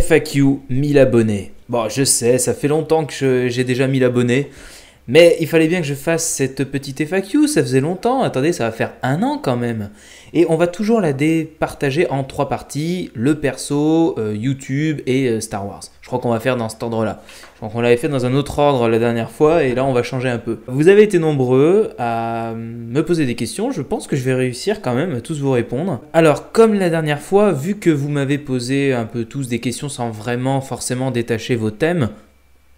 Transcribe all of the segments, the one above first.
FAQ 1000 abonnés. Bon, je sais, ça fait longtemps que j'ai déjà 1000 abonnés. Mais il fallait bien que je fasse cette petite FAQ, ça faisait longtemps, attendez, ça va faire un an quand même. Et on va toujours la départager en trois parties, le perso, euh, YouTube et euh, Star Wars. Je crois qu'on va faire dans cet ordre-là. Je crois qu'on l'avait fait dans un autre ordre la dernière fois et là on va changer un peu. Vous avez été nombreux à euh, me poser des questions, je pense que je vais réussir quand même à tous vous répondre. Alors comme la dernière fois, vu que vous m'avez posé un peu tous des questions sans vraiment forcément détacher vos thèmes,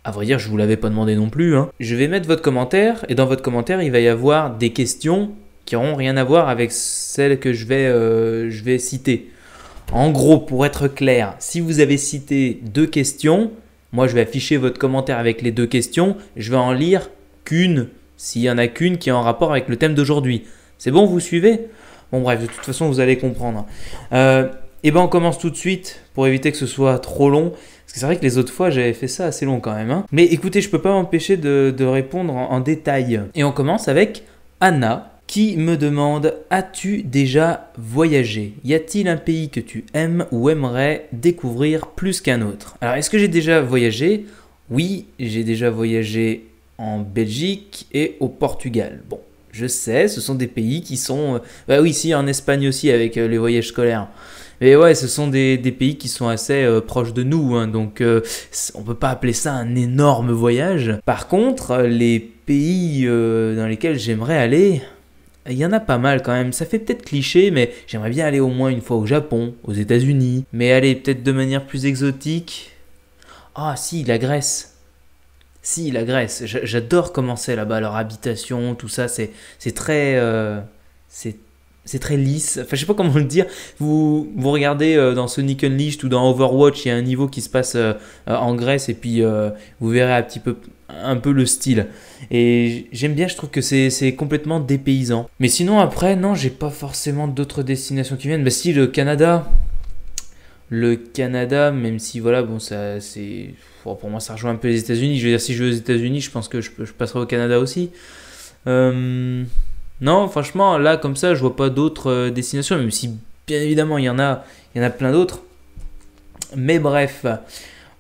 à vrai dire, je vous l'avais pas demandé non plus. Hein. Je vais mettre votre commentaire et dans votre commentaire, il va y avoir des questions qui n'auront rien à voir avec celles que je vais, euh, je vais citer. En gros, pour être clair, si vous avez cité deux questions, moi je vais afficher votre commentaire avec les deux questions, je vais en lire qu'une, s'il y en a qu'une qui est en rapport avec le thème d'aujourd'hui. C'est bon, vous suivez Bon bref, de toute façon, vous allez comprendre. et hein. euh, eh ben on commence tout de suite pour éviter que ce soit trop long c'est vrai que les autres fois, j'avais fait ça assez long quand même. Hein. Mais écoutez, je peux pas m'empêcher de, répondre en, détail. Et on commence avec Anna, qui me demande As-tu déjà voyagé Y a-t-il un pays que tu aimes ou aimerais découvrir plus qu'un autre Alors, est-ce que j'ai déjà voyagé Oui, j'ai déjà voyagé en Belgique et au Portugal. Bon, je sais, ce sont des pays qui sont. Euh, bah oui, si, en Espagne aussi, avec euh, les voyages scolaires. Mais ouais, ce sont des, pays qui sont assez euh, proches de nous, hein, donc on euh, on peut pas appeler ça un énorme voyage. Par contre, les pays euh, dans lesquels j'aimerais aller, il y en a pas mal quand même. Ça fait peut-être cliché, mais j'aimerais bien aller au moins une fois au Japon, aux États-Unis. Mais aller peut-être de manière plus exotique. Ah si, la Grèce. Si, la Grèce. J'adore commencer là-bas, leur habitation, tout ça. C'est très. c'est c'est très lisse. Enfin, je sais pas comment le dire. Vous, vous regardez euh, dans Sonic Unleashed ou dans Overwatch, il y a un niveau qui se passe euh, euh, en Grèce et puis vous verrez un petit peu, un peu le style. Et j'aime bien, je trouve que c'est complètement dépaysant. Mais sinon, après, non, j'ai pas forcément d'autres destinations qui viennent. mais bah, si, le Canada. Le Canada, même si voilà, bon, ça c'est. pour moi, ça rejoint un peu les États-Unis. Je veux dire, si je vais aux États-Unis, je pense que je, je passerai au Canada aussi. Euh. Non, franchement, là, comme ça, je vois pas d'autres euh, destinations, même si, bien évidemment, il y en a, il y en a plein d'autres. Mais bref,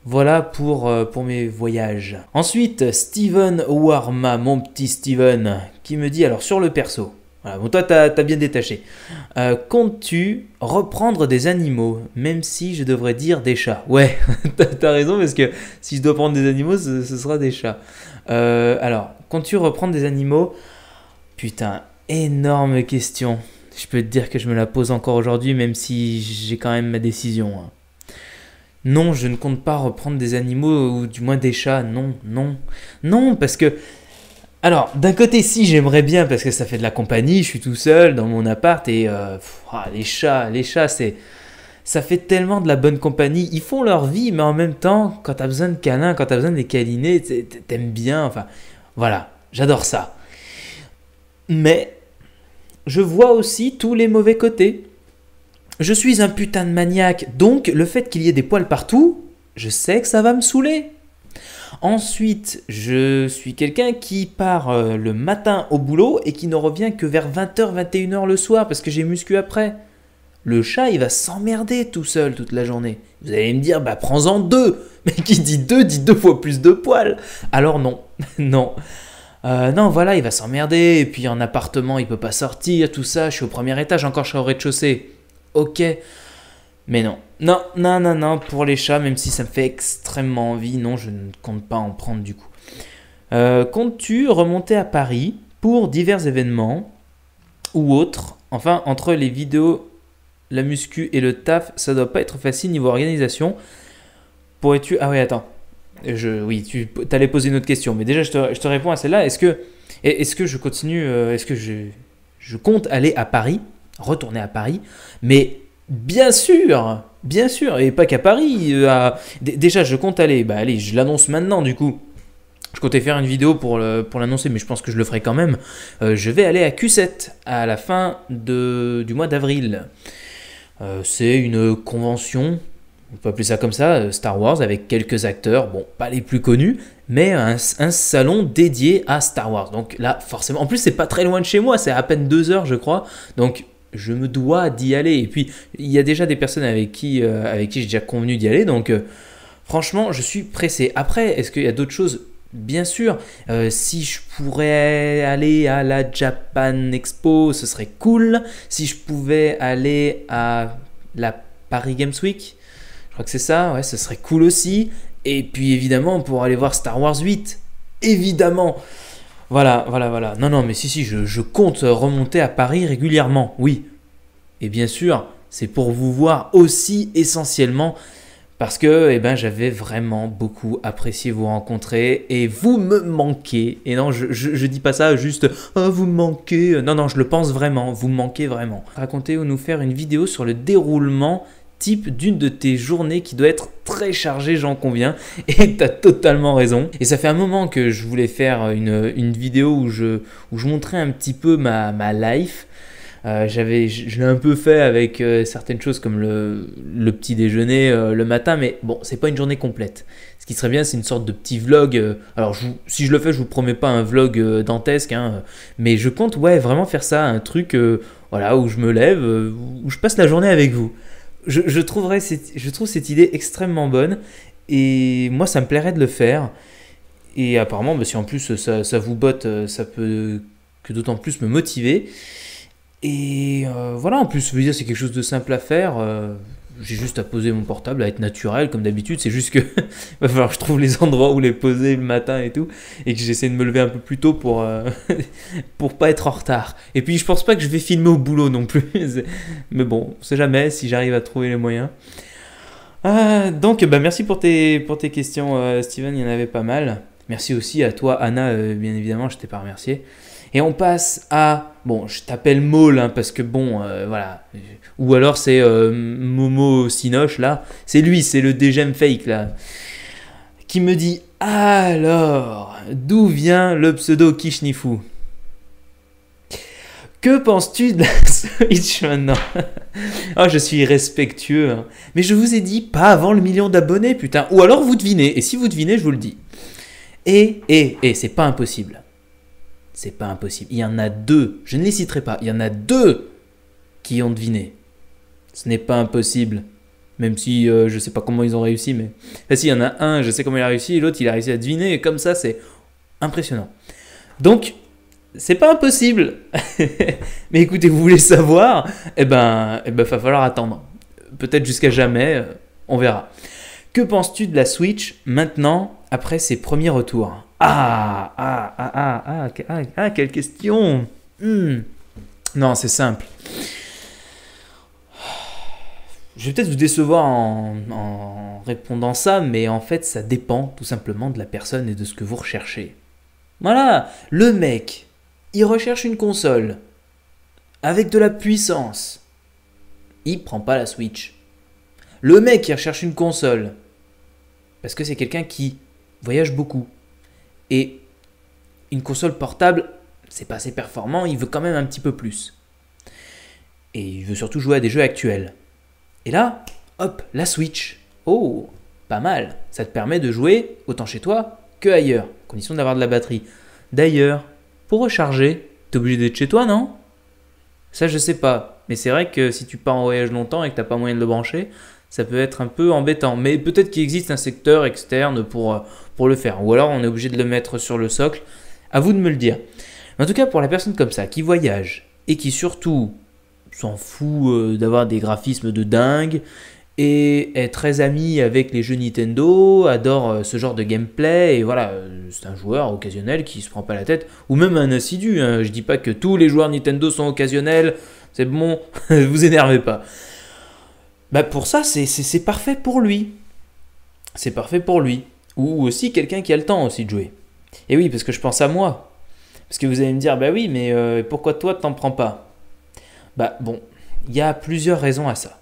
voilà pour, euh, pour mes voyages. Ensuite, Steven Warma, mon petit Steven, qui me dit alors sur le perso. Voilà, bon, toi, t'as as bien détaché. Euh, comptes-tu reprendre des animaux, même si je devrais dire des chats Ouais, t'as raison, parce que si je dois prendre des animaux, ce, sera des chats. alors, comptes-tu reprendre des animaux Putain, Énorme question. Je peux te dire que je me la pose encore aujourd'hui, même si j'ai quand même ma décision. Hein. Non, je ne compte pas reprendre des animaux ou du moins des chats. Non, non. Non, parce que... Alors, d'un côté, si, j'aimerais bien parce que ça fait de la compagnie, je suis tout seul dans mon appart et... Euh, ah, les chats, les chats, c'est... Ça fait tellement de la bonne compagnie. Ils font leur vie, mais en même temps, quand t'as besoin de câlins, quand t'as besoin de les câliner, t'aimes bien. Enfin, voilà, j'adore ça. Mais je vois aussi tous les mauvais côtés. Je suis un putain de maniaque, donc le fait qu'il y ait des poils partout, je sais que ça va me saouler. Ensuite, je suis quelqu'un qui part euh, le matin au boulot et qui ne revient que vers 20h, 21h le soir parce que j'ai muscu après. Le chat, il va s'emmerder tout seul toute la journée. Vous allez me dire, bah prends-en deux. Mais qui dit deux dit deux fois plus de poils. Alors non, non. Euh, non, voilà, il va s'emmerder, et puis en appartement, il peut pas sortir, tout ça, je suis au premier étage, encore je suis au rez-de-chaussée. Ok. Mais non. Non, non, non, non, pour les chats, même si ça me fait extrêmement envie, non, je ne compte pas en prendre du coup. Euh, Comptes-tu remonter à Paris pour divers événements ou autres Enfin, entre les vidéos, la muscu et le taf, ça doit pas être facile niveau organisation. Pourrais-tu... Ah oui, attends je, oui, tu allais poser une autre question, mais déjà je te, je te réponds à celle-là. Est-ce que, est-ce que je continue, euh, est-ce que je, je compte aller à Paris, retourner à Paris, mais bien sûr, bien sûr, et pas qu'à Paris. Euh, déjà, je compte aller, bah allez, je l'annonce maintenant du coup. Je comptais faire une vidéo pour, pour l'annoncer, mais je pense que je le ferai quand même. Euh, je vais aller à Q7 à la fin de, du mois d'avril. c'est une convention on peut appeler ça comme ça, euh, Star Wars, avec quelques acteurs, bon, pas les plus connus, mais un, salon dédié à Star Wars. Donc là, forcément, en plus, c'est pas très loin de chez moi, c'est à peine deux heures, je crois. Donc je me dois d'y aller. Et puis, il y a déjà des personnes avec qui, euh, qui j'ai déjà convenu d'y aller. Donc, euh, franchement, je suis pressé. Après, est-ce qu'il y a d'autres choses Bien sûr, si je pourrais aller à la Japan Expo, ce serait cool. Si je pouvais aller à la Paris Games Week, je crois que c'est ça, ouais, ce serait cool aussi. Et puis évidemment, pour aller voir Star Wars 8. Évidemment. Voilà, voilà, voilà. Non, non, mais si, si, je, compte remonter à Paris régulièrement, oui. Et bien sûr, c'est pour vous voir aussi essentiellement parce que eh ben, j'avais vraiment beaucoup apprécié vous rencontrer et vous me manquez. Et non, je, ne dis pas ça juste oh, vous manquez. Non, non, je le pense vraiment, vous manquez vraiment. racontez ou nous faire une vidéo sur le déroulement d'une de tes journées qui doit être très chargée, j'en conviens. Et tu as totalement raison. Et ça fait un moment que je voulais faire une, vidéo où je, où je montrais un petit peu ma, life. Euh, j'avais, je l'ai un peu fait avec euh, certaines choses comme le, petit déjeuner euh, le matin, mais bon, c'est pas une journée complète. Ce qui serait bien, c'est une sorte de petit vlog. alors, si je le fais, je vous promets pas un vlog dantesque, hein, mais je compte, ouais, vraiment faire ça, un truc, voilà, où je me lève, où je passe la journée avec vous je, trouverais je trouve cette idée extrêmement bonne et moi ça me plairait de le faire. Et apparemment, bah, si en plus ça, vous botte, euh, ça peut que d'autant plus me motiver. Et euh, voilà, en plus, je veux dire, c'est quelque chose de simple à faire. Euh, j'ai juste à poser mon portable, à être naturel comme d'habitude. C'est juste que va falloir que je trouve les endroits où les poser le matin et tout, et que j'essaie de me lever un peu plus tôt pour euh, pour pas être en retard. Et puis je pense pas que je vais filmer au boulot non plus, mais bon, on sait jamais si j'arrive à trouver les moyens. Ah, donc bah merci pour tes pour tes questions, euh, Steven. Il y en avait pas mal. Merci aussi à toi, Anna. Euh, bien évidemment, je t'ai pas remercié. Et on passe à, bon, je t'appelle Maul, hein, parce que bon, euh, voilà. Ou alors c'est euh, Momo Sinoche, là. C'est lui, c'est le DGM fake, là. Qui me dit, alors, d'où vient le pseudo Kishnifu que penses-tu de Switch maintenant Oh, je suis respectueux. Hein. Mais je vous ai dit, pas avant le million d'abonnés, putain. Ou alors vous devinez. Et si vous devinez, je vous le dis. Et, et, et, c'est pas impossible. C'est pas impossible. Il y en a deux, je ne les citerai pas, il y en a deux qui ont deviné. Ce n'est pas impossible. Même si je euh, je sais pas comment ils ont réussi, mais. Ah, si, il y en a un, je sais comment il a réussi, l'autre, il a réussi à deviner, et comme ça, c'est impressionnant. Donc, c'est pas impossible. mais écoutez, vous voulez savoir Eh ben, eh ben, va falloir attendre. Peut-être jusqu'à jamais, euh, on verra. Que penses-tu de la Switch maintenant, après ses premiers retours ah, ah, ah, ah, ah, quelle question Non, c'est simple. Je vais peut-être vous décevoir en, en, répondant ça, mais en fait, ça dépend tout simplement de la personne et de ce que vous recherchez. Voilà, le mec, il recherche une console avec de la puissance. Il prend pas la Switch. Le mec, il recherche une console parce que c'est quelqu'un qui voyage beaucoup, et une console portable, c'est pas assez performant, il veut quand même un petit peu plus. Et il veut surtout jouer à des jeux actuels. Et là, hop, la Switch. Oh, pas mal. Ça te permet de jouer autant chez toi que ailleurs, condition d'avoir de la batterie. D'ailleurs, pour recharger, t'es obligé d'être chez toi, non Ça, je sais pas. Mais c'est vrai que si tu pars en voyage longtemps et que t'as pas moyen de le brancher, ça peut être un peu embêtant. Mais peut-être qu'il existe un secteur externe pour, euh, pour le faire. Ou alors on est obligé de le mettre sur le socle. À vous de me le dire. en tout cas, pour la personne comme ça, qui voyage et qui surtout s'en fout euh, d'avoir des graphismes de dingue et est très ami avec les jeux Nintendo, adore euh, ce genre de gameplay, et voilà, c'est un joueur occasionnel qui se prend pas la tête, ou même un assidu, hein. je dis pas que tous les joueurs Nintendo sont occasionnels, c'est bon, vous énervez pas bah pour ça, c'est parfait pour lui. C'est parfait pour lui. Ou aussi quelqu'un qui a le temps aussi de jouer. Et oui, parce que je pense à moi. Parce que vous allez me dire, bah oui, mais euh, pourquoi toi t'en prends pas Bah bon, il y a plusieurs raisons à ça.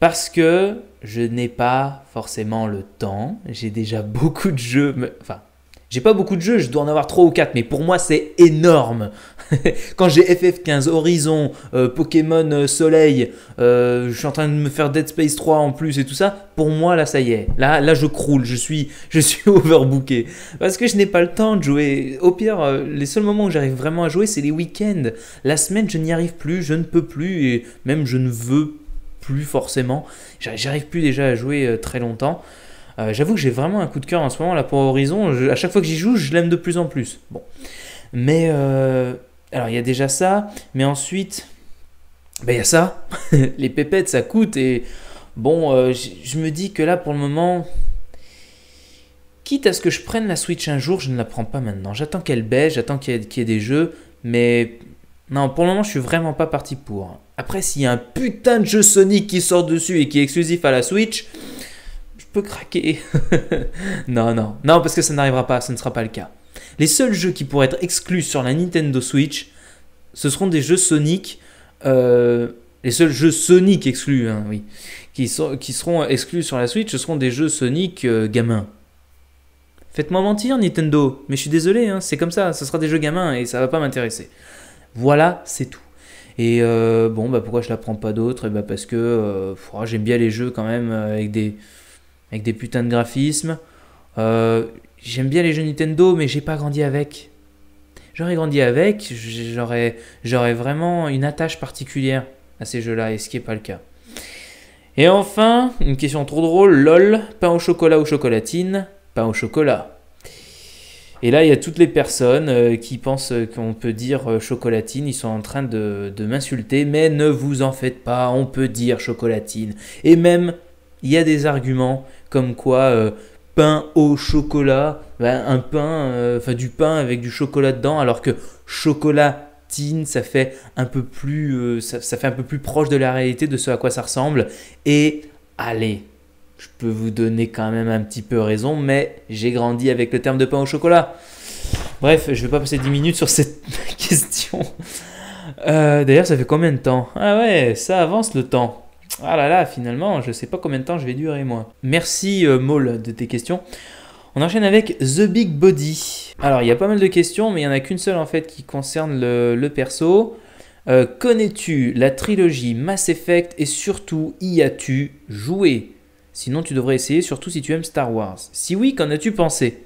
Parce que je n'ai pas forcément le temps, j'ai déjà beaucoup de jeux, enfin j'ai pas beaucoup de jeux, je dois en avoir 3 ou 4, mais pour moi c'est énorme. Quand j'ai FF15, Horizon, euh, Pokémon euh, Soleil, euh, je suis en train de me faire Dead Space 3 en plus et tout ça, pour moi là ça y est. Là, là je croule, je suis, je suis overbooké. Parce que je n'ai pas le temps de jouer. Au pire, les seuls moments où j'arrive vraiment à jouer c'est les week-ends. La semaine je n'y arrive plus, je ne peux plus et même je ne veux plus forcément. J'arrive plus déjà à jouer très longtemps. Euh, j'avoue que j'ai vraiment un coup de cœur en ce moment là pour Horizon. à chaque fois que j'y joue, je l'aime de plus en plus. Bon. Mais euh, alors il y a déjà ça, mais ensuite, bah, il y a ça. les pépettes, ça coûte et bon, euh, je me dis que là pour le moment, quitte à ce que je prenne la Switch un jour, je ne la prends pas maintenant. J'attends qu'elle baisse, j'attends qu'il y, y, ait des jeux, mais non, pour le moment, je suis vraiment pas parti pour. Après, s'il y a un putain de jeu Sonic qui sort dessus et qui est exclusif à la Switch, craquer. non, non, non, parce que ça n'arrivera pas, ce ne sera pas le cas. Les seuls jeux qui pourraient être exclus sur la Nintendo Switch, ce seront des jeux Sonic. Euh, les seuls jeux Sonic exclus, hein, oui, qui, sont, qui, seront exclus sur la Switch, ce seront des jeux Sonic euh, gamins. Faites-moi mentir, Nintendo, mais je suis désolé, hein, c'est comme ça, ce sera des jeux gamins et ça va pas m'intéresser. Voilà, c'est tout. Et euh, bon, bah pourquoi je la prends pas d'autres eh bah parce que oh, j'aime bien les jeux quand même avec des, avec des putains de graphismes. Euh, j'aime bien les jeux Nintendo, mais j'ai pas grandi avec. J'aurais grandi avec, j'aurais vraiment une attache particulière à ces jeux-là, et ce qui n'est pas le cas. Et enfin, une question trop drôle, lol, pain au chocolat ou chocolatine, pain au chocolat. Et là, il y a toutes les personnes euh, qui pensent qu'on peut dire euh, chocolatine. Ils sont en train de m'insulter, mais ne vous en faites pas, on peut dire chocolatine. Et même il y a des arguments comme quoi euh, pain au chocolat, bah, un pain, euh, enfin du pain avec du chocolat dedans, alors que chocolatine, ça fait un peu plus, euh, fait un peu plus proche de la réalité de ce à quoi ça ressemble. Et allez, je peux vous donner quand même un petit peu raison, mais j'ai grandi avec le terme de pain au chocolat. Bref, je vais pas passer 10 minutes sur cette question. D'ailleurs, ça fait combien de temps Ah ouais, ça avance le temps ah là là, finalement, je ne sais pas combien de temps je vais durer moi. Merci euh, Maul de tes questions. On enchaîne avec The Big Body. Alors, il y a pas mal de questions, mais il n'y en a qu'une seule en fait qui concerne le, perso. Euh, connais-tu la trilogie Mass Effect et surtout y as-tu joué Sinon, tu devrais essayer, surtout si tu aimes Star Wars. Si oui, qu'en as-tu pensé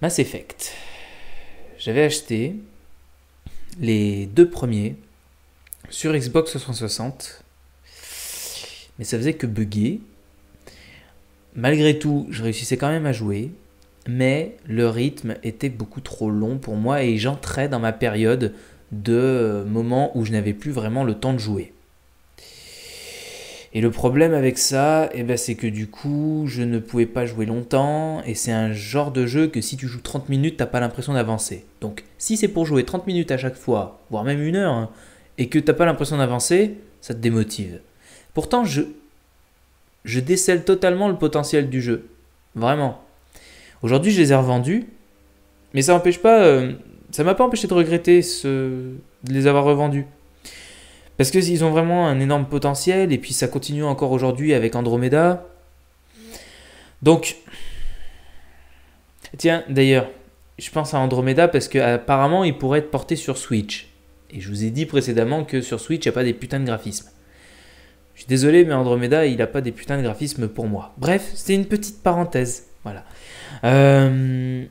Mass Effect. J'avais acheté les deux premiers sur Xbox 360, mais ça faisait que bugger. Malgré tout, je réussissais quand même à jouer, mais le rythme était beaucoup trop long pour moi et j'entrais dans ma période de euh, moment où je n'avais plus vraiment le temps de jouer. Et le problème avec ça, eh ben, c'est que du coup, je ne pouvais pas jouer longtemps, et c'est un genre de jeu que si tu joues 30 minutes, n'as pas l'impression d'avancer. Donc, si c'est pour jouer 30 minutes à chaque fois, voire même une heure, hein, et que t'as pas l'impression d'avancer, ça te démotive. Pourtant, je, je décèle totalement le potentiel du jeu. Vraiment. Aujourd'hui, je les ai revendus, mais ça n'empêche pas, euh, ça m'a pas empêché de regretter ce, de les avoir revendus. Parce que qu'ils ont vraiment un énorme potentiel, et puis ça continue encore aujourd'hui avec Andromeda. Donc, tiens, d'ailleurs, je pense à Andromeda parce qu'apparemment il pourrait être porté sur Switch. Et je vous ai dit précédemment que sur Switch, il n'y a pas des putains de graphismes. Je suis désolé, mais Andromeda, il n'a pas des putains de graphismes pour moi. Bref, c'était une petite parenthèse. Voilà. Euh,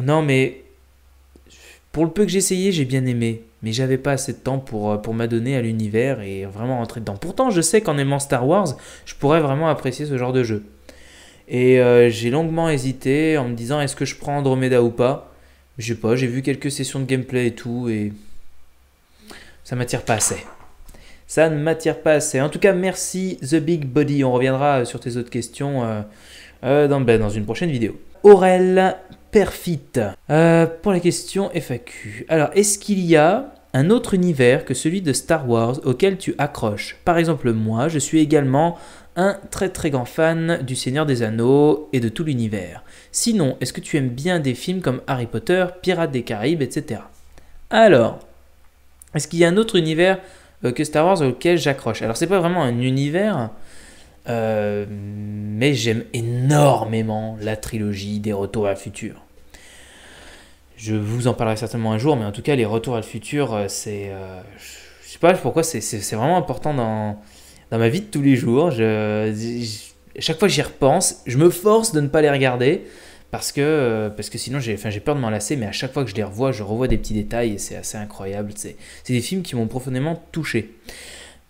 non, mais pour le peu que j'ai essayé, j'ai bien aimé. Mais j'avais pas assez de temps pour, euh, pour m'adonner à l'univers et vraiment rentrer dedans. Pourtant, je sais qu'en aimant Star Wars, je pourrais vraiment apprécier ce genre de jeu. Et euh, j'ai longuement hésité en me disant est-ce que je prends Andromeda ou pas. Je sais pas, j'ai vu quelques sessions de gameplay et tout, et ça m'attire pas assez. Ça ne m'attire pas assez. En tout cas, merci The Big Body. On reviendra euh, sur tes autres questions euh, euh, dans, ben, dans une prochaine vidéo. Aurel Perfit. pour la question FAQ. Alors, est-ce qu'il y a un autre univers que celui de Star Wars auquel tu accroches Par exemple, moi, je suis également un très très grand fan du Seigneur des Anneaux et de tout l'univers. Sinon, est-ce que tu aimes bien des films comme Harry Potter, Pirates des Caraïbes, etc. Alors, est-ce qu'il y a un autre univers euh, que Star Wars auquel j'accroche Alors c'est pas vraiment un univers, euh, mais j'aime énormément la trilogie des Retours à le futur. Je vous en parlerai certainement un jour, mais en tout cas les Retours à le futur, euh, c'est... je sais pas pourquoi, c'est vraiment important dans, ma vie de tous les jours. chaque fois que j'y repense, je me force de ne pas les regarder parce que, euh, parce que sinon j'ai peur de m'en lasser, mais à chaque fois que je les revois, je revois des petits détails et c'est assez incroyable. C'est des films qui m'ont profondément touché.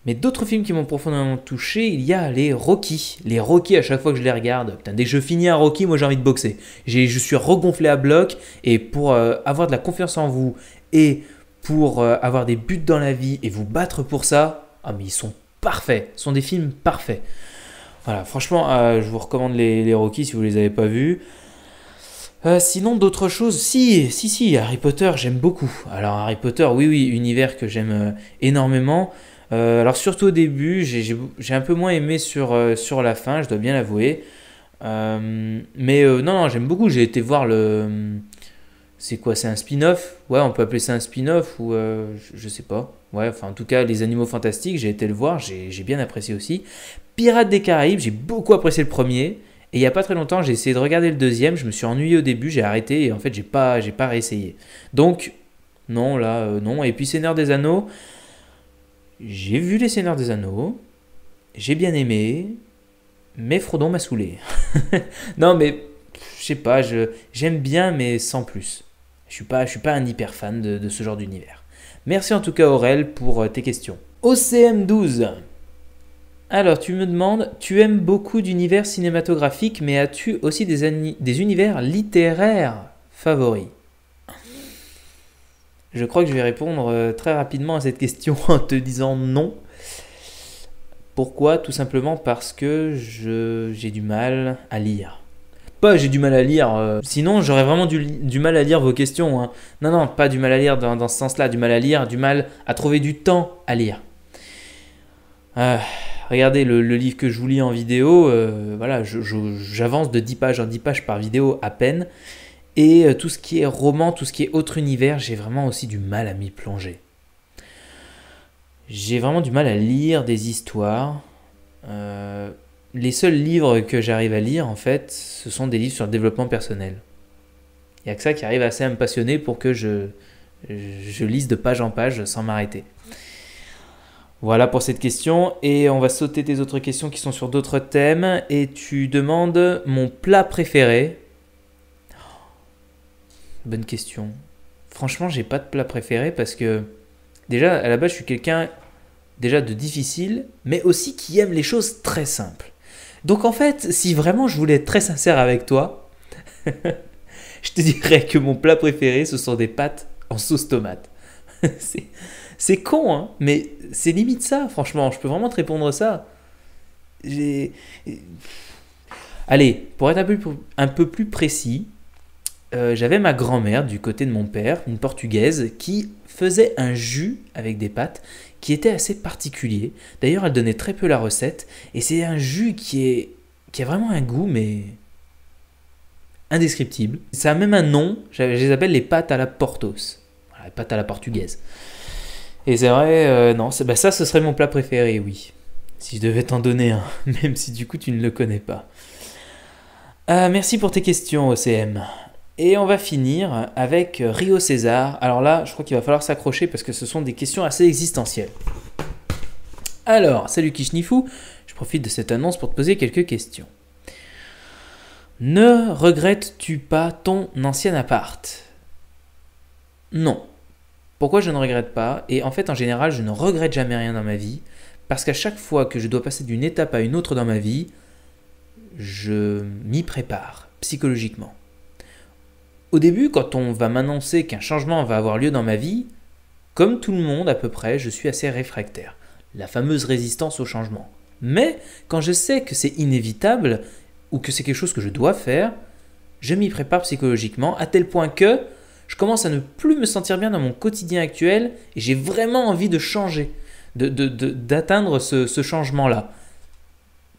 Mais d'autres films qui m'ont profondément touché, il y a les Rocky. Les Rocky, à chaque fois que je les regarde, putain, dès que je finis un Rocky, moi j'ai envie de boxer. Je suis regonflé à bloc et pour euh, avoir de la confiance en vous et pour euh, avoir des buts dans la vie et vous battre pour ça, ah, mais ils sont parfaits, ce sont des films parfaits. Voilà, franchement, je vous recommande les, les Rocky si vous ne les avez pas vus. Euh, sinon, d'autres choses. Si, si, si, Harry Potter, j'aime beaucoup. Alors, Harry Potter, oui, oui, univers que j'aime euh, énormément. Euh, alors, surtout au début, j'ai un peu moins aimé sur, sur la fin, je dois bien l'avouer. mais non, non, j'aime beaucoup. J'ai été voir le. C'est quoi C'est un spin-off Ouais, on peut appeler ça un spin-off ou je, je, sais pas. Ouais, enfin, en tout cas, Les Animaux Fantastiques, j'ai été le voir, j'ai bien apprécié aussi. Pirates des Caraïbes, j'ai beaucoup apprécié le premier. Et il n'y a pas très longtemps, j'ai essayé de regarder le deuxième, je me suis ennuyé au début, j'ai arrêté et en fait, j'ai pas, j'ai pas réessayé. Donc, non, là, euh, non. Et puis, Seigneur des Anneaux, j'ai vu Les Seigneurs des Anneaux, j'ai bien aimé, mais Frodon m'a saoulé. non, mais je sais pas, j'aime bien, mais sans plus. Je suis pas, je suis pas un hyper fan de, de ce genre d'univers. Merci en tout cas, Aurel, pour euh, tes questions. OCM12 alors, tu me demandes, tu aimes beaucoup d'univers cinématographiques, mais as-tu aussi des, univers littéraires favoris Je crois que je vais répondre euh, très rapidement à cette question en te disant non. Pourquoi Tout simplement parce que j'ai du mal à lire. Pas j'ai du mal à lire, euh, sinon j'aurais vraiment du, mal à lire vos questions. Hein. Non, non, pas du mal à lire dans, dans ce sens-là, du mal à lire, du mal à trouver du temps à lire. Euh, Regardez le, livre que je vous lis en vidéo, euh, voilà, j'avance de 10 pages en 10 pages par vidéo à peine. Et euh, tout ce qui est roman, tout ce qui est autre univers, j'ai vraiment aussi du mal à m'y plonger. J'ai vraiment du mal à lire des histoires. Euh, les seuls livres que j'arrive à lire, en fait, ce sont des livres sur le développement personnel. Il n'y a que ça qui arrive assez à me passionner pour que je, je lise de page en page sans m'arrêter. Voilà pour cette question et on va sauter tes autres questions qui sont sur d'autres thèmes et tu demandes mon plat préféré. Bonne question. Franchement, j'ai pas de plat préféré parce que déjà à la base je suis quelqu'un déjà de difficile mais aussi qui aime les choses très simples. Donc en fait, si vraiment je voulais être très sincère avec toi, je te dirais que mon plat préféré ce sont des pâtes en sauce tomate. C'est c'est con, hein, mais c'est limite ça, franchement. Je peux vraiment te répondre ça. J'ai. Allez, pour être un peu, plus précis, euh, j'avais ma grand-mère du côté de mon père, une portugaise, qui faisait un jus avec des pâtes qui était assez particulier. D'ailleurs, elle donnait très peu la recette, et c'est un jus qui, est, qui a vraiment un goût, mais indescriptible. Ça a même un nom, je les appelle les pâtes à la portos, les pâtes à la portugaise. Et c'est vrai, euh, non, bah, ça ce serait mon plat préféré, oui. Si je devais t'en donner un, même si du coup tu ne le connais pas. Euh, merci pour tes questions, OCM. Et on va finir avec euh, Rio César. Alors là, je crois qu'il va falloir s'accrocher parce que ce sont des questions assez existentielles. Alors, salut Kishnifou, je profite de cette annonce pour te poser quelques questions. Ne regrettes-tu pas ton ancien appart Non. Pourquoi je ne regrette pas Et en fait, en général, je ne regrette jamais rien dans ma vie, parce qu'à chaque fois que je dois passer d'une étape à une autre dans ma vie, je m'y prépare psychologiquement. Au début, quand on va m'annoncer qu'un changement va avoir lieu dans ma vie, comme tout le monde à peu près, je suis assez réfractaire. La fameuse résistance au changement. Mais quand je sais que c'est inévitable ou que c'est quelque chose que je dois faire, je m'y prépare psychologiquement à tel point que je commence à ne plus me sentir bien dans mon quotidien actuel et j'ai vraiment envie de changer, d'atteindre de, de, ce, changement-là.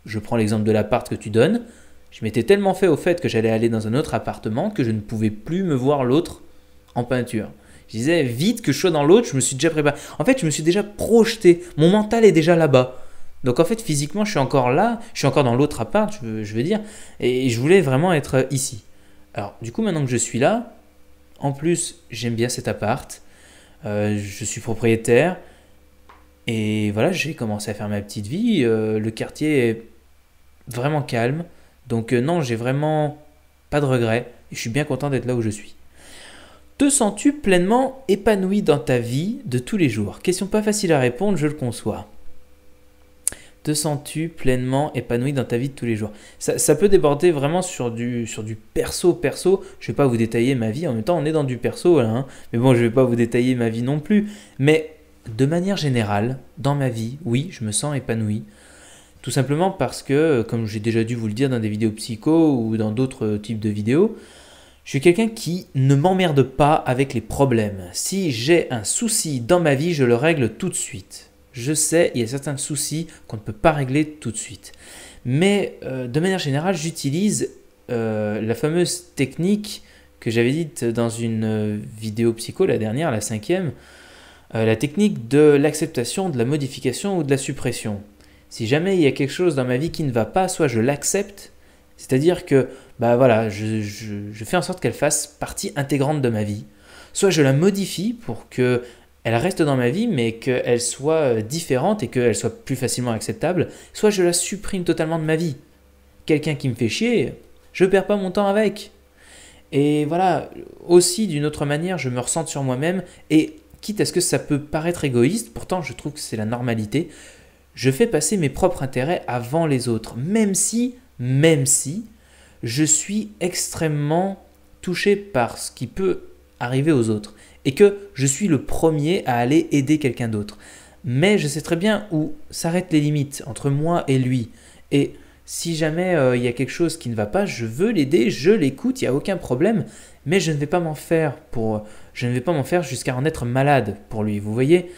Je prends l'exemple de l'appart que tu donnes. Je m'étais tellement fait au fait que j'allais aller dans un autre appartement que je ne pouvais plus me voir l'autre en peinture. Je disais vite que je sois dans l'autre, je me suis déjà préparé. En fait, je me suis déjà projeté. Mon mental est déjà là-bas. Donc en fait, physiquement, je suis encore là, je suis encore dans l'autre appart, je je veux dire, et je voulais vraiment être ici. Alors du coup, maintenant que je suis là, en plus, j'aime bien cet appart. Euh, je suis propriétaire. Et voilà, j'ai commencé à faire ma petite vie. Euh, le quartier est vraiment calme. Donc euh, non, j'ai vraiment pas de regrets. je suis bien content d'être là où je suis. Te sens-tu pleinement épanoui dans ta vie de tous les jours Question pas facile à répondre, je le conçois te sens-tu pleinement épanoui dans ta vie de tous les jours ça, peut déborder vraiment sur du, sur du perso, perso. Je ne vais pas vous détailler ma vie, en même temps on est dans du perso, là, hein. mais bon, je ne vais pas vous détailler ma vie non plus. Mais de manière générale, dans ma vie, oui, je me sens épanoui. Tout simplement parce que, comme j'ai déjà dû vous le dire dans des vidéos psycho ou dans d'autres types de vidéos, je suis quelqu'un qui ne m'emmerde pas avec les problèmes. Si j'ai un souci dans ma vie, je le règle tout de suite. Je sais, il y a certains soucis qu'on ne peut pas régler tout de suite. Mais euh, de manière générale, j'utilise euh, la fameuse technique que j'avais dite dans une euh, vidéo psycho, la dernière, la cinquième, la technique de l'acceptation, de la modification ou de la suppression. Si jamais il y a quelque chose dans ma vie qui ne va pas, soit je l'accepte, c'est-à-dire que bah voilà, je fais en sorte qu'elle fasse partie intégrante de ma vie, soit je la modifie pour que elle reste dans ma vie, mais qu'elle soit euh, différente et qu'elle soit plus facilement acceptable, soit je la supprime totalement de ma vie. Quelqu'un qui me fait chier, je perds pas mon temps avec. Et voilà, aussi d'une autre manière, je me ressens sur moi-même et quitte à ce que ça peut paraître égoïste, pourtant je trouve que c'est la normalité, je fais passer mes propres intérêts avant les autres, même si, même si, je suis extrêmement touché par ce qui peut arriver aux autres et que je suis le premier à aller aider quelqu'un d'autre. Mais je sais très bien où s'arrêtent les limites entre moi et lui. Et si jamais euh, il y a quelque chose qui ne va pas, je veux l'aider, je l'écoute, il n'y a aucun problème, mais je ne vais pas m'en faire pour je ne vais pas m'en faire jusqu'à en être malade pour lui, vous voyez.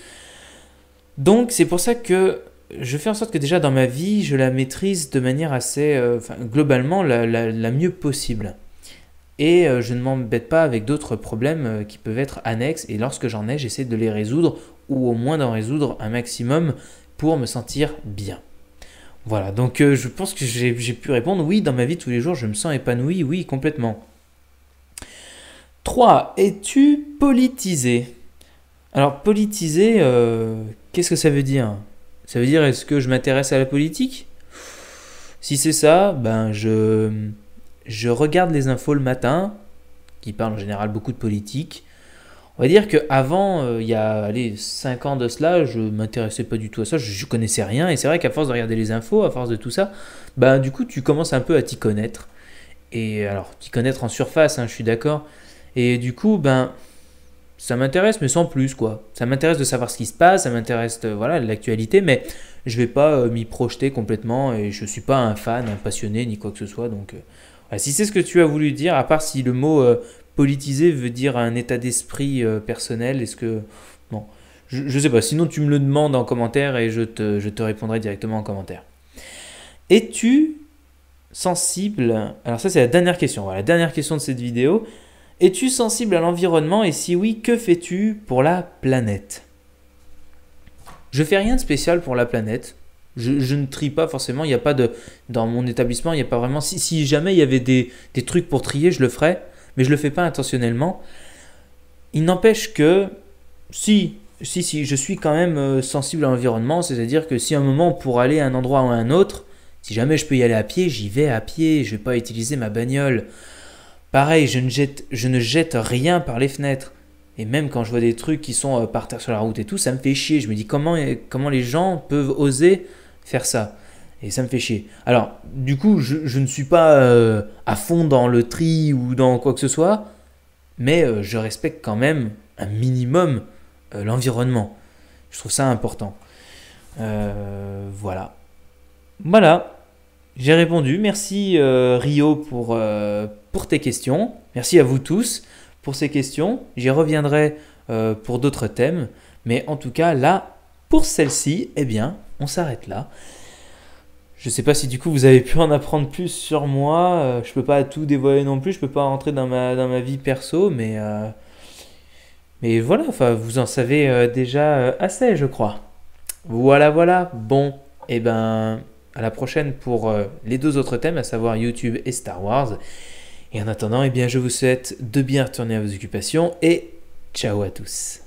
Donc c'est pour ça que je fais en sorte que déjà dans ma vie, je la maîtrise de manière assez euh, enfin, globalement la mieux possible et euh, je ne m'embête pas avec d'autres problèmes euh, qui peuvent être annexes et lorsque j'en ai j'essaie de les résoudre ou au moins d'en résoudre un maximum pour me sentir bien. Voilà, donc euh, je pense que j'ai pu répondre oui, dans ma vie tous les jours je me sens épanoui, oui, complètement. 3. Es-tu politisé Alors politisé, qu'est-ce que ça veut dire Ça veut dire est-ce que je m'intéresse à la politique Si c'est ça, ben je je regarde les infos le matin, qui parlent en général beaucoup de politique. On va dire qu'avant, avant euh, il y a allez, 5 ans de cela, je m'intéressais pas du tout à ça, je, ne connaissais rien, et c'est vrai qu'à force de regarder les infos, à force de tout ça, ben, du coup tu commences un peu à t'y connaître. Et alors, t'y connaître en surface, hein, je suis d'accord. Et du coup, ben, ça m'intéresse, mais sans plus, quoi. Ça m'intéresse de savoir ce qui se passe, ça m'intéresse, voilà, l'actualité, mais je vais pas euh, m'y projeter complètement, et je suis pas un fan, un passionné, ni quoi que ce soit, donc euh, ah, si c'est ce que tu as voulu dire, à part si le mot euh, politisé veut dire un état d'esprit euh, personnel, est-ce que... non je ne sais pas, sinon tu me le demandes en commentaire et je te, répondrai directement en commentaire. Es-tu sensible... Alors ça c'est la dernière question, voilà, la dernière question de cette vidéo. Es-tu sensible à l'environnement et si oui, que fais-tu pour la planète Je fais rien de spécial pour la planète. Je, ne trie pas forcément, il n'y a pas de... Dans mon établissement, il n'y a pas vraiment... Si, jamais il y avait des, trucs pour trier, je le ferais, mais je ne le fais pas intentionnellement. Il n'empêche que si, si, si, je suis quand même euh, sensible à l'environnement, c'est-à-dire que si à un moment, pour aller à un endroit ou à un autre, si jamais je peux y aller à pied, j'y vais à pied, je ne vais pas utiliser ma bagnole. Pareil, je ne, jette, je ne jette rien par les fenêtres. Et même quand je vois des trucs qui sont euh, par terre sur la route et tout, ça me fait chier. Je me dis comment, comment les gens peuvent oser faire ça. Et ça me fait chier. Alors, du coup, je, ne suis pas euh, à fond dans le tri ou dans quoi que ce soit, mais euh, je respecte quand même un minimum euh, l'environnement. Je trouve ça important. voilà. Voilà. J'ai répondu. Merci Rio pour, pour tes questions. Merci à vous tous pour ces questions. J'y reviendrai pour d'autres thèmes. Mais en tout cas, là, pour celle-ci, eh bien, on s'arrête là. Je sais pas si du coup vous avez pu en apprendre plus sur moi. Euh, je ne peux pas tout dévoiler non plus. Je ne peux pas rentrer dans ma, dans ma vie perso, mais euh, mais voilà. Enfin, vous en savez euh, déjà assez, je crois. Voilà, voilà. Bon, et eh ben à la prochaine pour les deux autres thèmes, à savoir YouTube et Star Wars. Et en attendant, eh bien, je vous souhaite de bien retourner à vos occupations et ciao à tous.